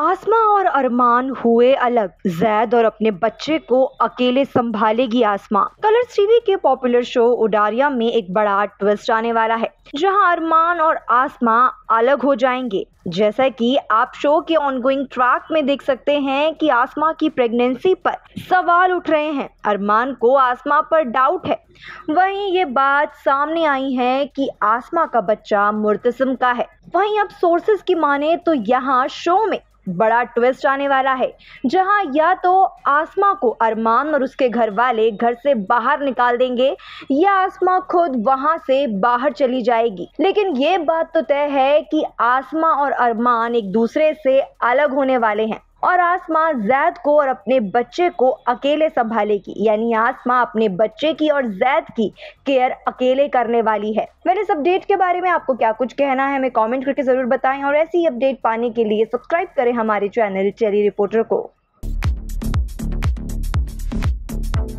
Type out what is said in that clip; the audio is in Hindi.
आसमा और अरमान हुए अलग जैद और अपने बच्चे को अकेले संभालेगी आसमा कलर्स टीवी के पॉपुलर शो उडारिया में एक बड़ा ट्विस्ट आने वाला है जहां अरमान और आसमा अलग हो जाएंगे जैसा कि आप शो के ऑनगोइंग ट्रैक में देख सकते हैं कि आसमा की प्रेगनेंसी पर सवाल उठ रहे हैं अरमान को आसमा पर डाउट है वहीं ये बात सामने आई है कि आसमा का बच्चा मुर्तसम का है वहीं अब सोर्सेज की माने तो यहाँ शो में बड़ा ट्विस्ट आने वाला है जहां या तो आसमा को अरमान और उसके घर वाले घर से बाहर निकाल देंगे या आसमा खुद वहां से बाहर चली जाएगी लेकिन ये बात तो तय है कि आसमा और अरमान एक दूसरे से अलग होने वाले हैं और आसमा जैद को और अपने बच्चे को अकेले संभालेगी यानी आसमा अपने बच्चे की और जैद की केयर अकेले करने वाली है मैंने इस अपडेट के बारे में आपको क्या कुछ कहना है हमें कमेंट करके ज़रूर बताएं और ऐसी अपडेट पाने के लिए सब्सक्राइब करें हमारे चैनल चेरी रिपोर्टर को